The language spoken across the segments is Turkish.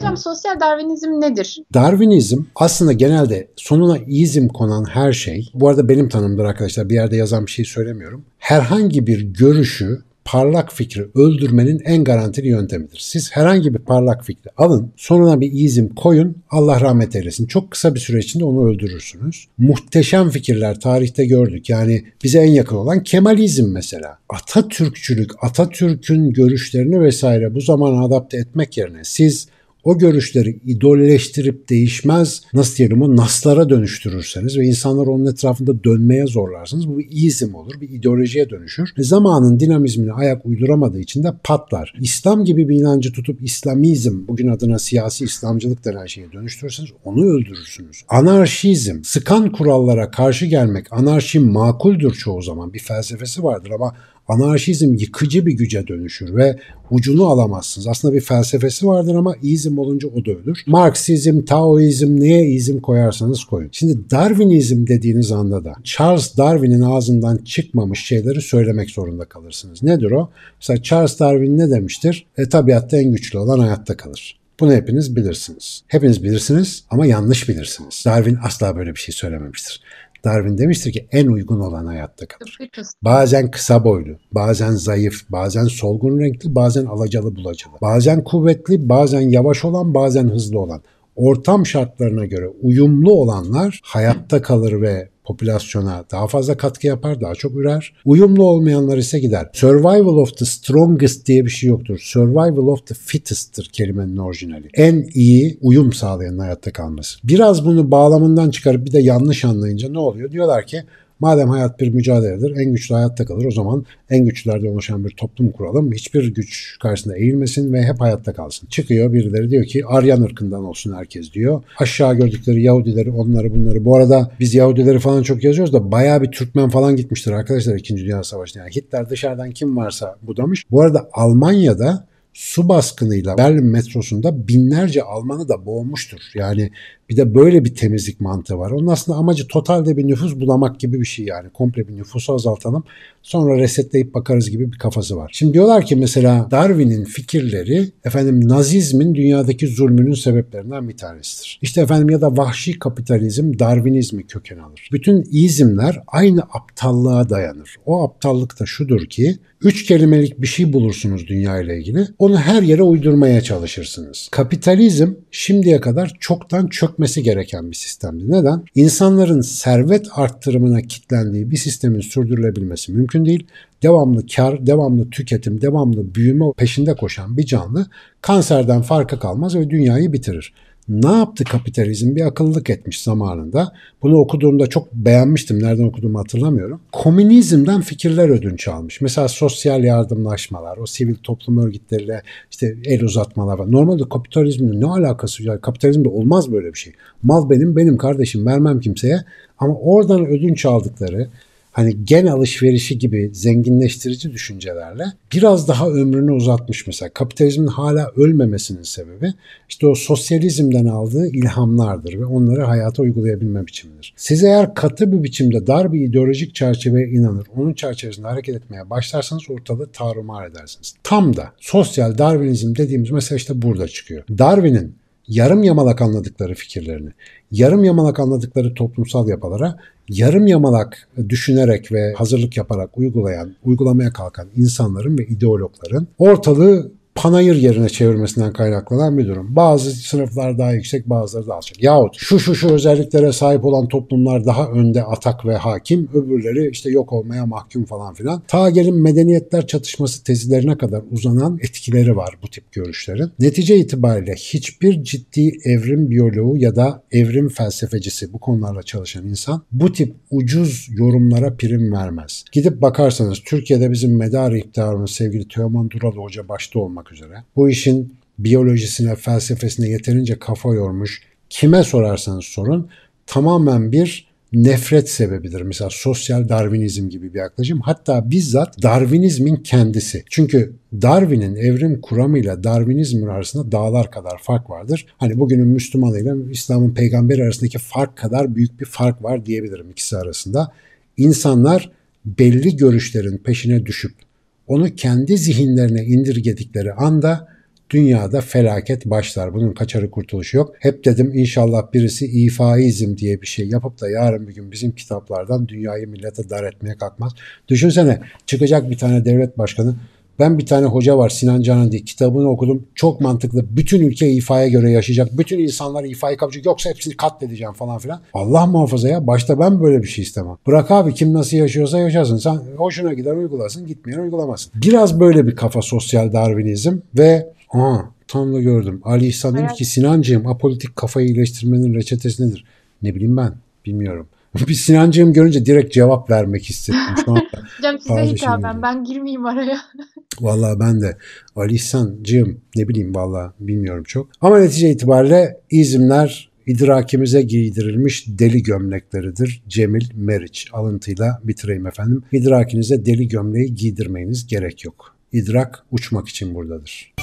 Hocam sosyal darwinizm nedir? Darwinizm aslında genelde sonuna izim konan her şey, bu arada benim tanımdır arkadaşlar bir yerde yazan bir şey söylemiyorum. Herhangi bir görüşü parlak fikri öldürmenin en garantili yöntemidir. Siz herhangi bir parlak fikri alın, sonuna bir izim koyun, Allah rahmet eylesin. Çok kısa bir süre içinde onu öldürürsünüz. Muhteşem fikirler tarihte gördük. Yani bize en yakın olan Kemalizm mesela. Atatürkçülük, Atatürk'ün görüşlerini vesaire bu zamana adapte etmek yerine siz o görüşleri idolleştirip değişmez nasıl diyelim o naslara dönüştürürseniz ve insanlar onun etrafında dönmeye zorlarsınız bu bir izm olur bir ideolojiye dönüşür. Ve zamanın dinamizmine ayak uyduramadığı için de patlar. İslam gibi bir inancı tutup İslamizm bugün adına siyasi İslamcılık denen şeye dönüştürürseniz onu öldürürsünüz. Anarşizm sıkan kurallara karşı gelmek anarşi makuldür çoğu zaman bir felsefesi vardır ama anarşizm yıkıcı bir güce dönüşür ve ucunu alamazsınız. Aslında bir felsefesi vardır ama izm olunca o da ölür. Marksizm, Taoizm neye izim koyarsanız koyun. Şimdi Darwinizm dediğiniz anda da Charles Darwin'in ağzından çıkmamış şeyleri söylemek zorunda kalırsınız. Nedir o? Mesela Charles Darwin ne demiştir? E, tabiatta en güçlü olan hayatta kalır. Bunu hepiniz bilirsiniz. Hepiniz bilirsiniz ama yanlış bilirsiniz. Darwin asla böyle bir şey söylememiştir. Darwin demiştir ki en uygun olan hayatta kalır. Bazen kısa boylu, bazen zayıf, bazen solgun renkli, bazen alacalı bulacalı. Bazen kuvvetli, bazen yavaş olan, bazen hızlı olan ortam şartlarına göre uyumlu olanlar hayatta kalır ve popülasyona daha fazla katkı yapar, daha çok ürer. Uyumlu olmayanlar ise gider. Survival of the strongest diye bir şey yoktur. Survival of the fittest'tir kelimenin orijinali. En iyi uyum sağlayan hayatta kalması. Biraz bunu bağlamından çıkarıp bir de yanlış anlayınca ne oluyor? Diyorlar ki Madem hayat bir mücadeledir, en güçlü hayatta kalır. O zaman en güçlülerden oluşan bir toplum kuralım. Hiçbir güç karşısında eğilmesin ve hep hayatta kalsın. Çıkıyor birileri diyor ki Aryan ırkından olsun herkes diyor. Aşağı gördükleri Yahudileri, onları bunları. Bu arada biz Yahudileri falan çok yazıyoruz da bayağı bir Türkmen falan gitmiştir arkadaşlar 2. Dünya Savaşı'nda Yani Hitler dışarıdan kim varsa budamış. Bu arada Almanya'da su baskınıyla Berlin metrosunda binlerce Almanı da boğmuştur. Yani bir de böyle bir temizlik mantığı var. Onun aslında amacı totalde bir nüfus bulamak gibi bir şey yani. Komple bir nüfusu azaltalım sonra resetleyip bakarız gibi bir kafası var. Şimdi diyorlar ki mesela Darwin'in fikirleri efendim nazizmin dünyadaki zulmünün sebeplerinden bir tanesidir. İşte efendim ya da vahşi kapitalizm Darwinizmi köken alır. Bütün izimler aynı aptallığa dayanır. O aptallık da şudur ki üç kelimelik bir şey bulursunuz dünya ile ilgili. Onu her yere uydurmaya çalışırsınız. Kapitalizm şimdiye kadar çoktan çökmesi gereken bir sistemdi. Neden? İnsanların servet arttırımına kitlendiği bir sistemin sürdürülebilmesi mümkün değil. Devamlı kar, devamlı tüketim, devamlı büyüme peşinde koşan bir canlı kanserden farka kalmaz ve dünyayı bitirir. Ne yaptı kapitalizm? Bir akıllılık etmiş zamanında. Bunu okuduğumda çok beğenmiştim. Nereden okuduğumu hatırlamıyorum. Komünizmden fikirler ödünç almış. Mesela sosyal yardımlaşmalar, o sivil toplum örgütleriyle işte el uzatmalar var. Normalde kapitalizmle ne alakası var? Kapitalizmde olmaz böyle bir şey. Mal benim, benim kardeşim vermem kimseye. Ama oradan ödünç aldıkları hani gen alışverişi gibi zenginleştirici düşüncelerle biraz daha ömrünü uzatmış mesela. Kapitalizmin hala ölmemesinin sebebi işte o sosyalizmden aldığı ilhamlardır ve onları hayata uygulayabilme biçimidir. Siz eğer katı bir biçimde dar bir ideolojik çerçeveye inanır, onun çerçevesinde hareket etmeye başlarsanız ortalığı tarumar edersiniz. Tam da sosyal Darwinizm dediğimiz mesela işte burada çıkıyor. Darwin'in yarım yamalak anladıkları fikirlerini, yarım yamalak anladıkları toplumsal yapılara yarım yamalak düşünerek ve hazırlık yaparak uygulayan, uygulamaya kalkan insanların ve ideologların ortalığı panayır yerine çevirmesinden kaynaklanan bir durum. Bazı sınıflar daha yüksek bazıları daha alçak. Yahut şu şu şu özelliklere sahip olan toplumlar daha önde atak ve hakim öbürleri işte yok olmaya mahkum falan filan. Tager'in medeniyetler çatışması tezilerine kadar uzanan etkileri var bu tip görüşlerin. Netice itibariyle hiçbir ciddi evrim biyoloğu ya da evrim felsefecisi bu konularla çalışan insan bu tip ucuz yorumlara prim vermez. Gidip bakarsanız Türkiye'de bizim medar iktidarımız sevgili Teoman Duralı Hoca başta olmak olmak üzere bu işin biyolojisine, felsefesine yeterince kafa yormuş kime sorarsanız sorun tamamen bir nefret sebebidir. Mesela sosyal darwinizm gibi bir yaklaşım. Hatta bizzat darwinizmin kendisi. Çünkü Darwin'in evrim kuramıyla darwinizm arasında dağlar kadar fark vardır. Hani bugünün Müslüman ile İslam'ın peygamberi arasındaki fark kadar büyük bir fark var diyebilirim ikisi arasında. İnsanlar belli görüşlerin peşine düşüp onu kendi zihinlerine indirgedikleri anda dünyada felaket başlar. Bunun kaçarı kurtuluşu yok. Hep dedim inşallah birisi ifaizm diye bir şey yapıp da yarın bir gün bizim kitaplardan dünyayı millete dar etmeye kalkmaz. Düşünsene çıkacak bir tane devlet başkanı ben bir tane hoca var Sinan Canan diye kitabını okudum. Çok mantıklı. Bütün ülke ifaya göre yaşayacak. Bütün insanlar ifayı kapacak. Yoksa hepsini katledeceğim falan filan. Allah muhafaza ya. Başta ben böyle bir şey istemem. Bırak abi kim nasıl yaşıyorsa yaşasın. Sen hoşuna gider uygulasın. Gitmeyen uygulamasın Biraz böyle bir kafa sosyal darvinizm ve aa, tam da gördüm. Ali İhsan evet. ki Sinancığım apolitik kafayı iyileştirmenin reçetesi nedir? Ne bileyim ben. Bilmiyorum. bir Sinancığım görünce direkt cevap vermek istedim şu anda. Hocam size hitaben ben girmeyeyim araya. valla ben de Ali İhsan'cığım ne bileyim valla bilmiyorum çok. Ama netice itibariyle izimler idrakimize giydirilmiş deli gömlekleridir. Cemil Meriç alıntıyla bitireyim efendim. İdrakinize deli gömleği giydirmeniz gerek yok. İdrak uçmak için buradadır.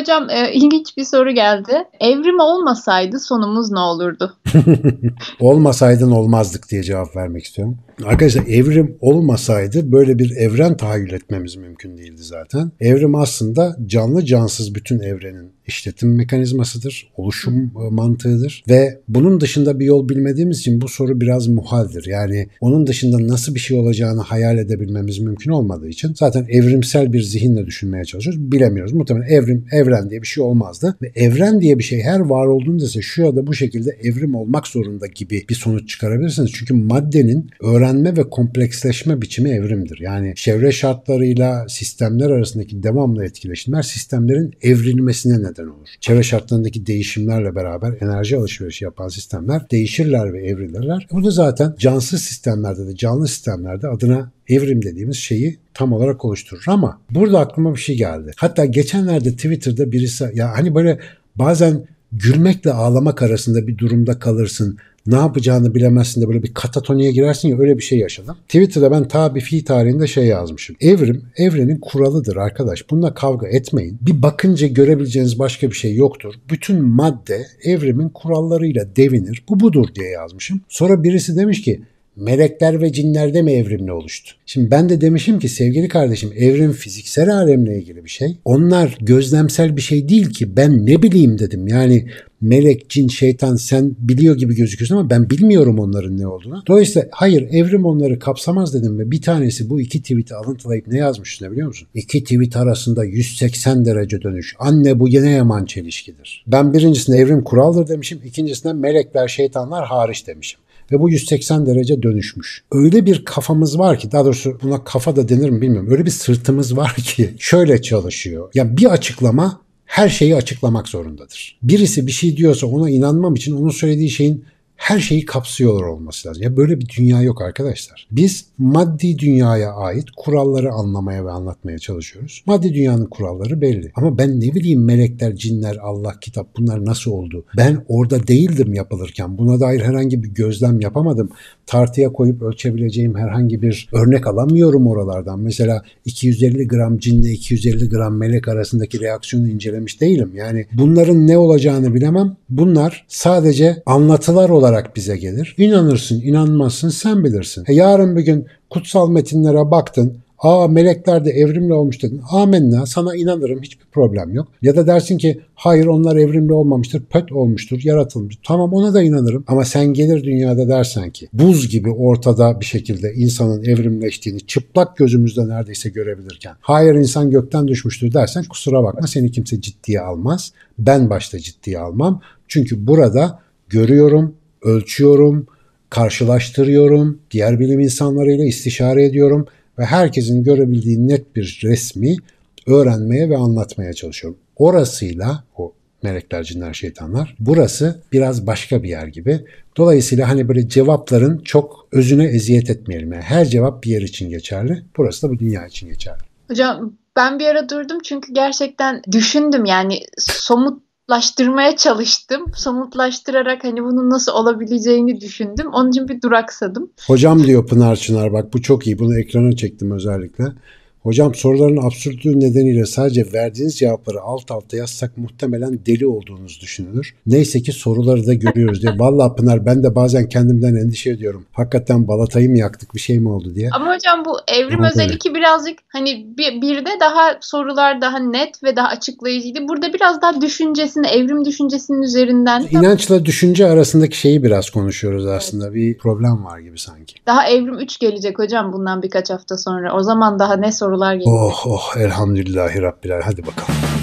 hocam e, ilginç bir soru geldi. Evrim olmasaydı sonumuz ne olurdu? Olmasaydın olmazdık diye cevap vermek istiyorum. Arkadaşlar evrim olmasaydı böyle bir evren tahayyül etmemiz mümkün değildi zaten. Evrim aslında canlı cansız bütün evrenin işletim mekanizmasıdır, oluşum e, mantığıdır ve bunun dışında bir yol bilmediğimiz için bu soru biraz muhaldir. Yani onun dışında nasıl bir şey olacağını hayal edebilmemiz mümkün olmadığı için zaten evrimsel bir zihinle düşünmeye çalışıyoruz. Bilemiyoruz. Muhtemelen evrim, evren diye bir şey olmazdı ve evren diye bir şey her var olduğunda ise şu ya da bu şekilde evrim olmak zorunda gibi bir sonuç çıkarabilirsiniz. Çünkü maddenin öğrenme ve kompleksleşme biçimi evrimdir. Yani çevre şartlarıyla sistemler arasındaki devamlı etkileşimler sistemlerin evrilmesine neden neden olur. Çevre şartlarındaki değişimlerle beraber enerji alışverişi yapan sistemler değişirler ve evrilirler. Bu da zaten cansız sistemlerde de canlı sistemlerde adına evrim dediğimiz şeyi tam olarak oluşturur ama burada aklıma bir şey geldi. Hatta geçenlerde Twitter'da birisi ya hani böyle bazen gülmekle ağlamak arasında bir durumda kalırsın. Ne yapacağını bilemezsin de böyle bir katatoniye girersin ya öyle bir şey yaşadım. Twitter'da ben ta bir fi tarihinde şey yazmışım. Evrim, evrenin kuralıdır arkadaş. Bununla kavga etmeyin. Bir bakınca görebileceğiniz başka bir şey yoktur. Bütün madde evrimin kurallarıyla devinir. Bu budur diye yazmışım. Sonra birisi demiş ki melekler ve cinlerde mi evrimle oluştu? Şimdi ben de demişim ki sevgili kardeşim evrim fiziksel alemle ilgili bir şey. Onlar gözlemsel bir şey değil ki ben ne bileyim dedim. Yani melek, cin, şeytan sen biliyor gibi gözüküyorsun ama ben bilmiyorum onların ne olduğunu. Dolayısıyla hayır evrim onları kapsamaz dedim ve bir tanesi bu iki tweet'i alıntılayıp ne yazmış ne biliyor musun? İki tweet arasında 180 derece dönüş. Anne bu yine yaman çelişkidir. Ben birincisinde evrim kuraldır demişim. ikincisinden melekler, şeytanlar hariç demişim ve bu 180 derece dönüşmüş. Öyle bir kafamız var ki daha doğrusu buna kafa da denir mi bilmiyorum. Öyle bir sırtımız var ki şöyle çalışıyor. Ya bir açıklama her şeyi açıklamak zorundadır. Birisi bir şey diyorsa ona inanmam için onun söylediği şeyin her şeyi kapsıyorlar olması lazım. Ya böyle bir dünya yok arkadaşlar. Biz maddi dünyaya ait kuralları anlamaya ve anlatmaya çalışıyoruz. Maddi dünyanın kuralları belli. Ama ben ne bileyim melekler, cinler, Allah, kitap bunlar nasıl oldu? Ben orada değildim yapılırken. Buna dair herhangi bir gözlem yapamadım. Tartıya koyup ölçebileceğim herhangi bir örnek alamıyorum oralardan. Mesela 250 gram cinle 250 gram melek arasındaki reaksiyonu incelemiş değilim. Yani bunların ne olacağını bilemem. Bunlar sadece anlatılar olarak olarak bize gelir. İnanırsın, inanmazsın sen bilirsin. E yarın bir gün kutsal metinlere baktın, Aa melekler de evrimli olmuş dedin. Amenna sana inanırım hiçbir problem yok. Ya da dersin ki hayır onlar evrimli olmamıştır. Pöt olmuştur, yaratılmış. Tamam ona da inanırım. Ama sen gelir dünyada dersen ki buz gibi ortada bir şekilde insanın evrimleştiğini çıplak gözümüzde neredeyse görebilirken hayır insan gökten düşmüştür dersen kusura bakma seni kimse ciddiye almaz. Ben başta ciddiye almam. Çünkü burada görüyorum, ölçüyorum, karşılaştırıyorum, diğer bilim insanlarıyla istişare ediyorum ve herkesin görebildiği net bir resmi öğrenmeye ve anlatmaya çalışıyorum. Orasıyla o melekler, cinler, şeytanlar. Burası biraz başka bir yer gibi. Dolayısıyla hani böyle cevapların çok özüne eziyet etmeyelim. Yani her cevap bir yer için geçerli. Burası da bu dünya için geçerli. Hocam ben bir ara durdum çünkü gerçekten düşündüm yani somut somutlaştırmaya çalıştım. Somutlaştırarak hani bunun nasıl olabileceğini düşündüm. Onun için bir duraksadım. Hocam diyor Pınar Çınar bak bu çok iyi. Bunu ekrana çektim özellikle. Hocam soruların absürtlüğü nedeniyle sadece verdiğiniz cevapları alt alta yazsak muhtemelen deli olduğunuz düşünülür. Neyse ki soruları da görüyoruz diye. Valla Pınar ben de bazen kendimden endişe ediyorum. Hakikaten balatayı mı yaktık bir şey mi oldu diye. Ama hocam bu evrim Ama birazcık hani bir, bir de daha sorular daha net ve daha açıklayıcıydı. Burada biraz daha düşüncesini, evrim düşüncesinin üzerinden. İnançla düşünce arasındaki şeyi biraz konuşuyoruz aslında. Evet. Bir problem var gibi sanki. Daha evrim 3 gelecek hocam bundan birkaç hafta sonra. O zaman daha ne soru sorular geliyor. Oh oh elhamdülillahi Rabbiler hadi bakalım.